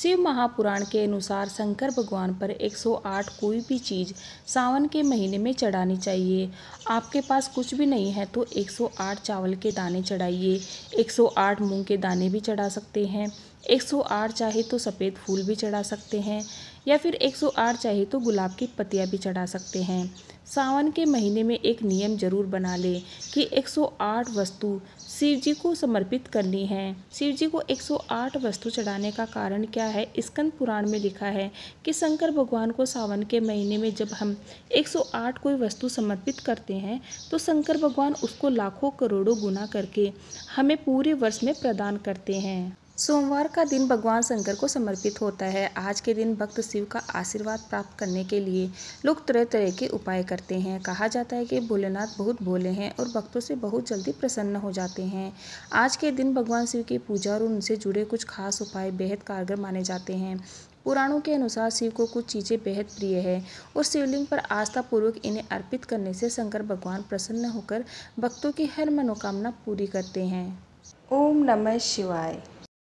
शिव महापुराण के अनुसार शंकर भगवान पर 108 कोई भी चीज़ सावन के महीने में चढ़ानी चाहिए आपके पास कुछ भी नहीं है तो 108 चावल के दाने चढ़ाइए 108 मूंग के दाने भी चढ़ा सकते हैं 108 चाहे तो सफ़ेद फूल भी चढ़ा सकते हैं या फिर 108 चाहे तो गुलाब की पत्तियाँ भी चढ़ा सकते हैं सावन के महीने में एक नियम जरूर बना लें कि 108 वस्तु शिव जी को समर्पित करनी है शिव जी को 108 वस्तु चढ़ाने का कारण क्या है स्कंद पुराण में लिखा है कि शंकर भगवान को सावन के महीने में जब हम 108 कोई वस्तु समर्पित करते हैं तो शंकर भगवान उसको लाखों करोड़ों गुना करके हमें पूरे वर्ष में प्रदान करते हैं सोमवार का दिन भगवान शंकर को समर्पित होता है आज के दिन भक्त शिव का आशीर्वाद प्राप्त करने के लिए लोग तरह तरह के उपाय करते हैं कहा जाता है कि भोलेनाथ बहुत भोले हैं और भक्तों से बहुत जल्दी प्रसन्न हो जाते हैं आज के दिन भगवान शिव की पूजा और उनसे जुड़े कुछ खास उपाय बेहद कारगर माने जाते हैं पुराणों के अनुसार शिव को कुछ चीज़ें बेहद प्रिय है और शिवलिंग पर आस्था पूर्वक इन्हें अर्पित करने से शंकर भगवान प्रसन्न होकर भक्तों की हर मनोकामना पूरी करते हैं ओम नमः शिवाय